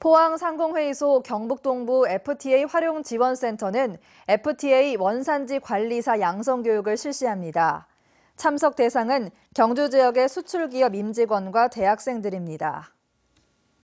포항상공회의소 경북동부 FTA 활용지원센터는 FTA 원산지 관리사 양성교육을 실시합니다. 참석 대상은 경주 지역의 수출기업 임직원과 대학생들입니다.